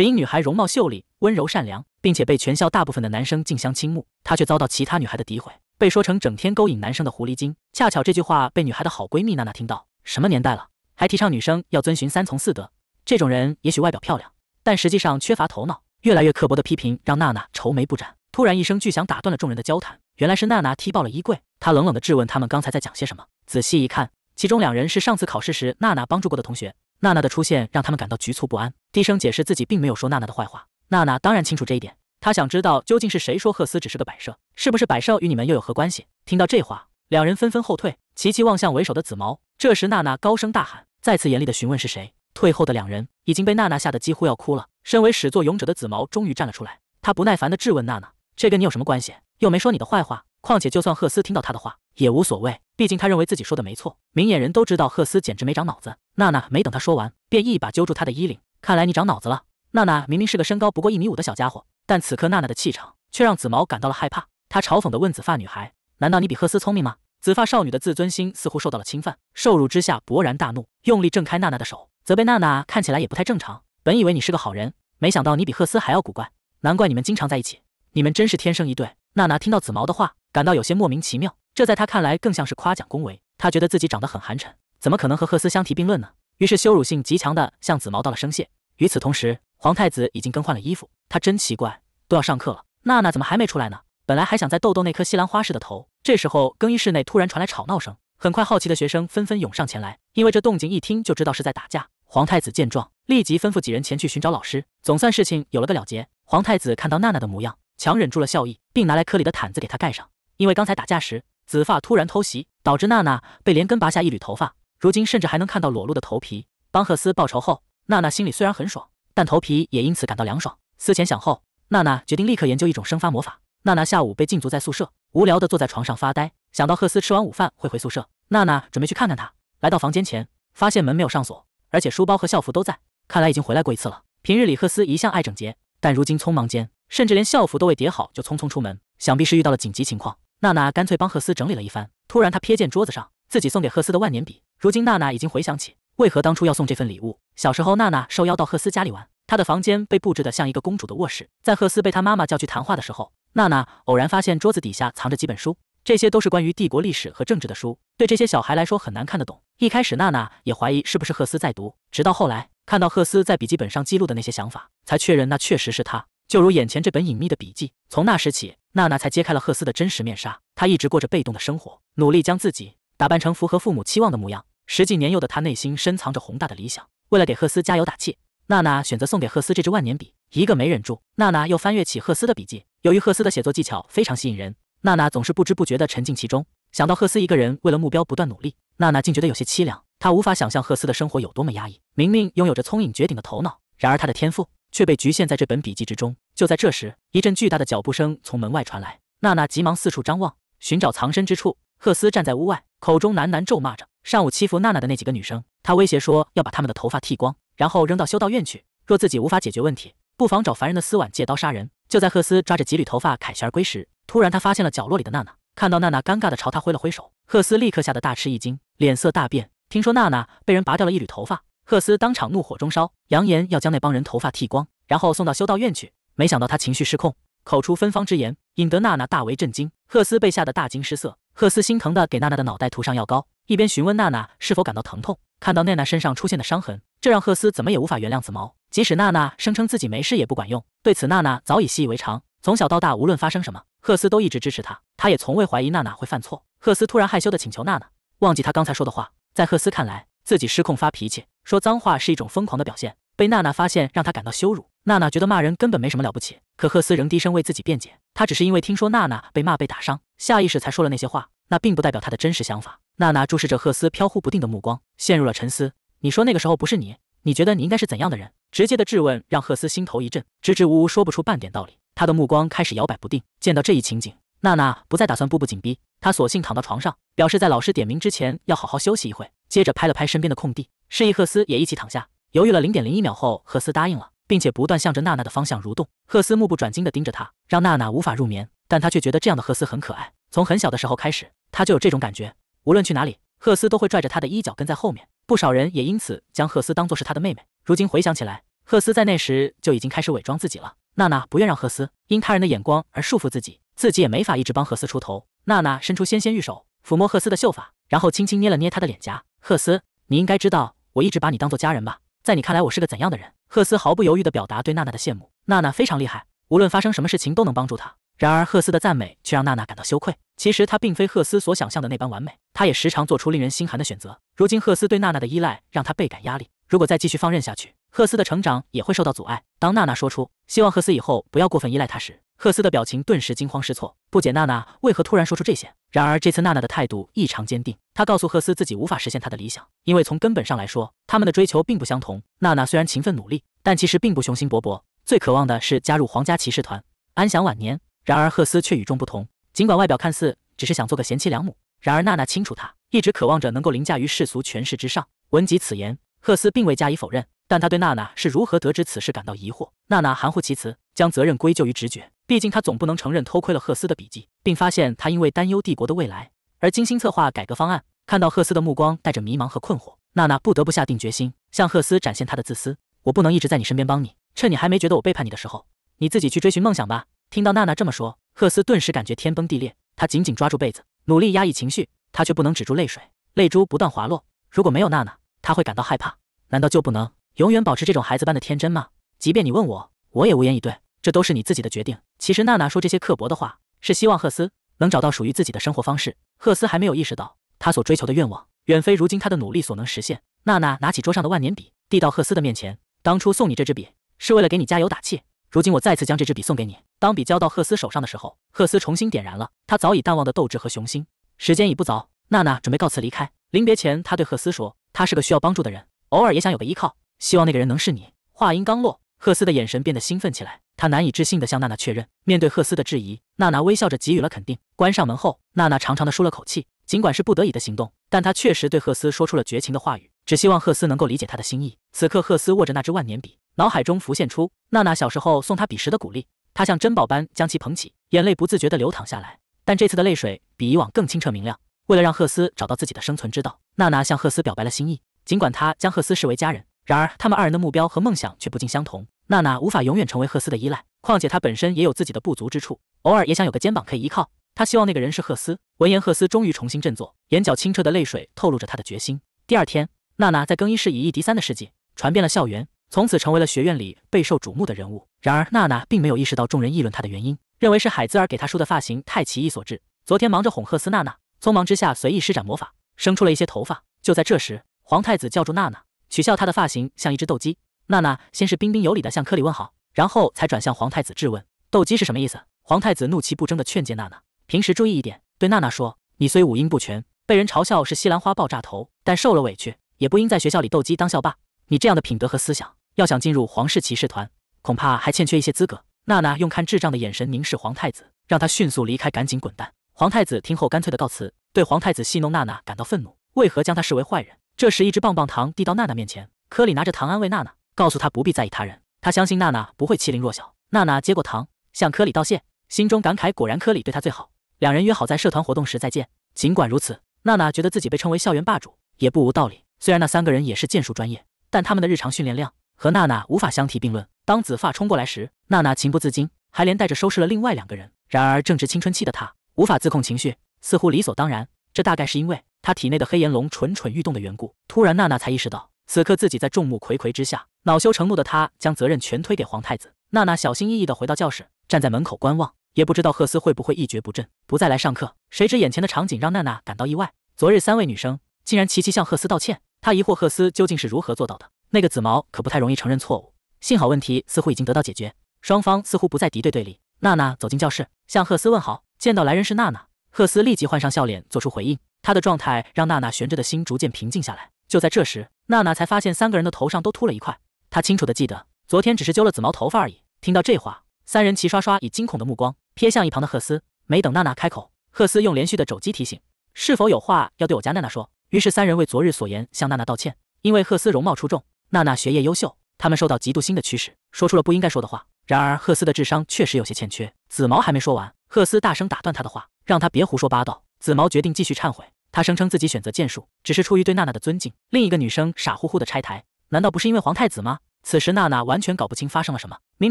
只因女孩容貌秀丽、温柔善良，并且被全校大部分的男生竞相倾慕，她却遭到其他女孩的诋毁，被说成整天勾引男生的狐狸精。恰巧这句话被女孩的好闺蜜娜娜听到。什么年代了，还提倡女生要遵循三从四德？这种人也许外表漂亮，但实际上缺乏头脑。越来越刻薄的批评让娜娜愁眉不展。突然一声巨响打断了众人的交谈，原来是娜娜踢爆了衣柜。她冷冷的质问他们刚才在讲些什么。仔细一看，其中两人是上次考试时娜娜帮助过的同学。娜娜的出现让他们感到局促不安，低声解释自己并没有说娜娜的坏话。娜娜当然清楚这一点，她想知道究竟是谁说赫斯只是个摆设，是不是摆设与你们又有何关系？听到这话，两人纷纷后退，齐齐望向为首的紫毛。这时，娜娜高声大喊，再次严厉的询问是谁。退后的两人已经被娜娜吓得几乎要哭了。身为始作俑者的紫毛终于站了出来，他不耐烦的质问娜娜：“这跟你有什么关系？又没说你的坏话。”况且，就算赫斯听到他的话也无所谓，毕竟他认为自己说的没错。明眼人都知道，赫斯简直没长脑子。娜娜没等他说完，便一把揪住他的衣领。看来你长脑子了。娜娜明明是个身高不过一米五的小家伙，但此刻娜娜的气场却让紫毛感到了害怕。他嘲讽地问紫发女孩：“难道你比赫斯聪明吗？”紫发少女的自尊心似乎受到了侵犯，受辱之下勃然大怒，用力挣开娜娜的手，责备娜娜：“看起来也不太正常。本以为你是个好人，没想到你比赫斯还要古怪。难怪你们经常在一起，你们真是天生一对。”娜娜听到紫毛的话，感到有些莫名其妙。这在她看来更像是夸奖恭维。她觉得自己长得很寒碜，怎么可能和赫斯相提并论呢？于是羞辱性极强的向紫毛道了声谢。与此同时，皇太子已经更换了衣服。他真奇怪，都要上课了，娜娜怎么还没出来呢？本来还想再逗逗那颗西兰花似的头。这时候更衣室内突然传来吵闹声，很快好奇的学生纷纷涌上前来，因为这动静一听就知道是在打架。皇太子见状，立即吩咐几人前去寻找老师。总算事情有了个了结。皇太子看到娜娜的模样。强忍住了笑意，并拿来科里的毯子给他盖上。因为刚才打架时，紫发突然偷袭，导致娜娜被连根拔下一缕头发，如今甚至还能看到裸露的头皮。帮赫斯报仇后，娜娜心里虽然很爽，但头皮也因此感到凉爽。思前想后，娜娜决定立刻研究一种生发魔法。娜娜下午被禁足在宿舍，无聊地坐在床上发呆，想到赫斯吃完午饭会回宿舍，娜娜准备去看看他。来到房间前，发现门没有上锁，而且书包和校服都在，看来已经回来过一次了。平日里赫斯一向爱整洁，但如今匆忙间。甚至连校服都未叠好就匆匆出门，想必是遇到了紧急情况。娜娜干脆帮赫斯整理了一番。突然，她瞥见桌子上自己送给赫斯的万年笔。如今，娜娜已经回想起为何当初要送这份礼物。小时候，娜娜受邀到赫斯家里玩，他的房间被布置得像一个公主的卧室。在赫斯被他妈妈叫去谈话的时候，娜娜偶然发现桌子底下藏着几本书，这些都是关于帝国历史和政治的书，对这些小孩来说很难看得懂。一开始，娜娜也怀疑是不是赫斯在读，直到后来看到赫斯在笔记本上记录的那些想法，才确认那确实是他。就如眼前这本隐秘的笔记，从那时起，娜娜才揭开了赫斯的真实面纱。她一直过着被动的生活，努力将自己打扮成符合父母期望的模样。十几年幼的她，内心深藏着宏大的理想。为了给赫斯加油打气，娜娜选择送给赫斯这支万年笔。一个没忍住，娜娜又翻阅起赫斯的笔记。由于赫斯的写作技巧非常吸引人，娜娜总是不知不觉地沉浸其中。想到赫斯一个人为了目标不断努力，娜娜竟觉得有些凄凉。她无法想象赫斯的生活有多么压抑。明明拥有着聪颖绝顶的头脑，然而他的天赋。却被局限在这本笔记之中。就在这时，一阵巨大的脚步声从门外传来，娜娜急忙四处张望，寻找藏身之处。赫斯站在屋外，口中喃喃咒骂着上午欺负娜娜的那几个女生。他威胁说要把她们的头发剃光，然后扔到修道院去。若自己无法解决问题，不妨找凡人的丝婉借刀杀人。就在赫斯抓着几缕头发凯旋而归时，突然他发现了角落里的娜娜。看到娜娜尴尬地朝他挥了挥手，赫斯立刻吓得大吃一惊，脸色大变。听说娜娜被人拔掉了一缕头发。赫斯当场怒火中烧，扬言要将那帮人头发剃光，然后送到修道院去。没想到他情绪失控，口出芬芳之言，引得娜娜大为震惊。赫斯被吓得大惊失色。赫斯心疼的给娜娜的脑袋涂上药膏，一边询问娜娜是否感到疼痛。看到娜娜身上出现的伤痕，这让赫斯怎么也无法原谅紫毛。即使娜娜声称自己没事也不管用。对此，娜娜早已习以为常。从小到大，无论发生什么，赫斯都一直支持她，她也从未怀疑娜娜会犯错。赫斯突然害羞地请求娜娜忘记他刚才说的话。在赫斯看来，自己失控发脾气。说脏话是一种疯狂的表现，被娜娜发现让她感到羞辱。娜娜觉得骂人根本没什么了不起，可赫斯仍低声为自己辩解，他只是因为听说娜娜被骂被打伤，下意识才说了那些话，那并不代表他的真实想法。娜娜注视着赫斯飘忽不定的目光，陷入了沉思。你说那个时候不是你，你觉得你应该是怎样的人？直接的质问让赫斯心头一震，支支吾吾说不出半点道理，他的目光开始摇摆不定。见到这一情景，娜娜不再打算步步紧逼，她索性躺到床上，表示在老师点名之前要好好休息一会，接着拍了拍身边的空地。示意赫斯也一起躺下，犹豫了零点零一秒后，赫斯答应了，并且不断向着娜娜的方向蠕动。赫斯目不转睛地盯着她，让娜娜无法入眠，但她却觉得这样的赫斯很可爱。从很小的时候开始，她就有这种感觉。无论去哪里，赫斯都会拽着她的衣角跟在后面。不少人也因此将赫斯当作是她的妹妹。如今回想起来，赫斯在那时就已经开始伪装自己了。娜娜不愿让赫斯因他人的眼光而束缚自己，自己也没法一直帮赫斯出头。娜娜伸出纤纤玉手，抚摸赫斯的秀发，然后轻轻捏了捏他的脸颊。赫斯，你应该知道。我一直把你当做家人吧，在你看来我是个怎样的人？赫斯毫不犹豫地表达对娜娜的羡慕，娜娜非常厉害，无论发生什么事情都能帮助她。然而赫斯的赞美却让娜娜感到羞愧，其实她并非赫斯所想象的那般完美，她也时常做出令人心寒的选择。如今赫斯对娜娜的依赖让她倍感压力，如果再继续放任下去。赫斯的成长也会受到阻碍。当娜娜说出希望赫斯以后不要过分依赖她时，赫斯的表情顿时惊慌失措，不解娜娜为何突然说出这些。然而这次娜娜的态度异常坚定，她告诉赫斯自己无法实现他的理想，因为从根本上来说，他们的追求并不相同。娜娜虽然勤奋努力，但其实并不雄心勃勃，最渴望的是加入皇家骑士团，安享晚年。然而赫斯却与众不同，尽管外表看似只是想做个贤妻良母，然而娜娜清楚，她一直渴望着能够凌驾于世俗权势之上。闻及此言，赫斯并未加以否认。但他对娜娜是如何得知此事感到疑惑，娜娜含糊其辞，将责任归咎于直觉，毕竟她总不能承认偷窥了赫斯的笔记，并发现他因为担忧帝国的未来而精心策划改革方案。看到赫斯的目光带着迷茫和困惑，娜娜不得不下定决心，向赫斯展现她的自私。我不能一直在你身边帮你，趁你还没觉得我背叛你的时候，你自己去追寻梦想吧。听到娜娜这么说，赫斯顿时感觉天崩地裂，他紧紧抓住被子，努力压抑情绪，他却不能止住泪水，泪珠不断滑落。如果没有娜娜，他会感到害怕，难道就不能？永远保持这种孩子般的天真吗？即便你问我，我也无言以对。这都是你自己的决定。其实娜娜说这些刻薄的话，是希望赫斯能找到属于自己的生活方式。赫斯还没有意识到，他所追求的愿望远非如今他的努力所能实现。娜娜拿起桌上的万年笔，递到赫斯的面前。当初送你这支笔，是为了给你加油打气。如今我再次将这支笔送给你。当笔交到赫斯手上的时候，赫斯重新点燃了他早已淡忘的斗志和雄心。时间已不早，娜娜准备告辞离开。临别前，她对赫斯说：“她是个需要帮助的人，偶尔也想有个依靠。”希望那个人能是你。话音刚落，赫斯的眼神变得兴奋起来，他难以置信地向娜娜确认。面对赫斯的质疑，娜娜微笑着给予了肯定。关上门后，娜娜长长的舒了口气。尽管是不得已的行动，但她确实对赫斯说出了绝情的话语，只希望赫斯能够理解她的心意。此刻，赫斯握着那支万年笔，脑海中浮现出娜娜小时候送他笔时的鼓励，他像珍宝般将其捧起，眼泪不自觉地流淌下来。但这次的泪水比以往更清澈明亮。为了让赫斯找到自己的生存之道，娜娜向赫斯表白了心意。尽管她将赫斯视为家人。然而，他们二人的目标和梦想却不尽相同。娜娜无法永远成为赫斯的依赖，况且她本身也有自己的不足之处，偶尔也想有个肩膀可以依靠。她希望那个人是赫斯。闻言，赫斯终于重新振作，眼角清澈的泪水透露着他的决心。第二天，娜娜在更衣室以一敌三的事迹传遍了校园，从此成为了学院里备受瞩目的人物。然而，娜娜并没有意识到众人议论她的原因，认为是海兹尔给她梳的发型太奇异所致。昨天忙着哄赫斯，娜娜匆忙之下随意施展魔法，生出了一些头发。就在这时，皇太子叫住娜娜。取笑他的发型像一只斗鸡，娜娜先是彬彬有礼的向柯里问好，然后才转向皇太子质问：“斗鸡是什么意思？”皇太子怒气不争的劝诫娜娜：“平时注意一点。”对娜娜说：“你虽五音不全，被人嘲笑是西兰花爆炸头，但受了委屈也不应在学校里斗鸡当校霸。你这样的品德和思想，要想进入皇室骑士团，恐怕还欠缺一些资格。”娜娜用看智障的眼神凝视皇太子，让他迅速离开，赶紧滚蛋。皇太子听后干脆的告辞。对皇太子戏弄娜娜感到愤怒，为何将她视为坏人？这时，一只棒棒糖递到娜娜面前。科里拿着糖安慰娜娜，告诉她不必在意他人，他相信娜娜不会欺凌弱小。娜娜接过糖，向科里道谢，心中感慨：果然，科里对她最好。两人约好在社团活动时再见。尽管如此，娜娜觉得自己被称为校园霸主也不无道理。虽然那三个人也是剑术专业，但他们的日常训练量和娜娜无法相提并论。当紫发冲过来时，娜娜情不自禁，还连带着收拾了另外两个人。然而，正值青春期的她无法自控情绪，似乎理所当然。这大概是因为。他体内的黑炎龙蠢蠢欲动的缘故，突然娜娜才意识到，此刻自己在众目睽睽之下，恼羞成怒的她将责任全推给皇太子。娜娜小心翼翼地回到教室，站在门口观望，也不知道赫斯会不会一蹶不振，不再来上课。谁知眼前的场景让娜娜感到意外，昨日三位女生竟然齐齐向赫斯道歉。她疑惑赫斯究竟是如何做到的，那个紫毛可不太容易承认错误。幸好问题似乎已经得到解决，双方似乎不再敌对对立。娜娜走进教室，向赫斯问好。见到来人是娜娜，赫斯立即换上笑脸做出回应。他的状态让娜娜悬着的心逐渐平静下来。就在这时，娜娜才发现三个人的头上都秃了一块。她清楚的记得，昨天只是揪了紫毛头发而已。听到这话，三人齐刷刷以惊恐的目光瞥向一旁的赫斯。没等娜娜开口，赫斯用连续的肘击提醒：“是否有话要对我家娜娜说？”于是三人为昨日所言向娜娜道歉。因为赫斯容貌出众，娜娜学业优秀，他们受到嫉妒心的驱使，说出了不应该说的话。然而赫斯的智商确实有些欠缺。紫毛还没说完，赫斯大声打断他的话，让他别胡说八道。紫毛决定继续忏悔。他声称自己选择剑术只是出于对娜娜的尊敬。另一个女生傻乎乎的拆台，难道不是因为皇太子吗？此时娜娜完全搞不清发生了什么。明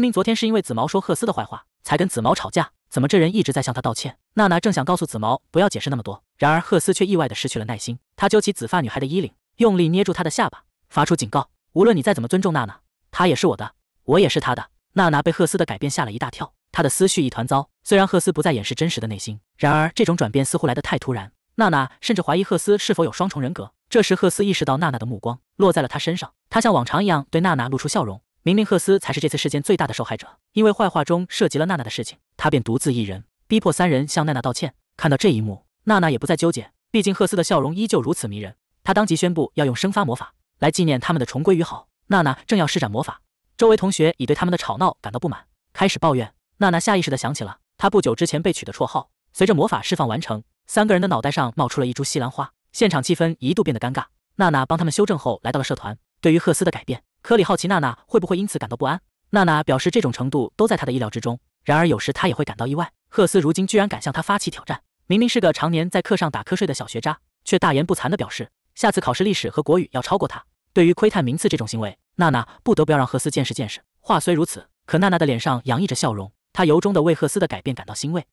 明昨天是因为紫毛说赫斯的坏话才跟紫毛吵架，怎么这人一直在向她道歉？娜娜正想告诉紫毛不要解释那么多，然而赫斯却意外的失去了耐心。他揪起紫发女孩的衣领，用力捏住她的下巴，发出警告：“无论你再怎么尊重娜娜，她也是我的，我也是她的。”娜娜被赫斯的改变吓了一大跳。他的思绪一团糟。虽然赫斯不再掩饰真实的内心，然而这种转变似乎来得太突然。娜娜甚至怀疑赫斯是否有双重人格。这时，赫斯意识到娜娜的目光落在了他身上，他像往常一样对娜娜露出笑容。明明赫斯才是这次事件最大的受害者，因为坏话中涉及了娜娜的事情，他便独自一人逼迫三人向娜娜道歉。看到这一幕，娜娜也不再纠结，毕竟赫斯的笑容依旧如此迷人。他当即宣布要用生发魔法来纪念他们的重归于好。娜娜正要施展魔法，周围同学已对他们的吵闹感到不满，开始抱怨。娜娜下意识的想起了她不久之前被取的绰号。随着魔法释放完成，三个人的脑袋上冒出了一株西兰花，现场气氛一度变得尴尬。娜娜帮他们修正后，来到了社团。对于赫斯的改变，科里好奇娜娜会不会因此感到不安。娜娜表示，这种程度都在她的意料之中。然而有时她也会感到意外，赫斯如今居然敢向她发起挑战。明明是个常年在课上打瞌睡的小学渣，却大言不惭地表示下次考试历史和国语要超过他。对于窥探名次这种行为，娜娜不得不要让赫斯见识见识。话虽如此，可娜娜的脸上洋溢着笑容。他由衷的为赫斯的改变感到欣慰。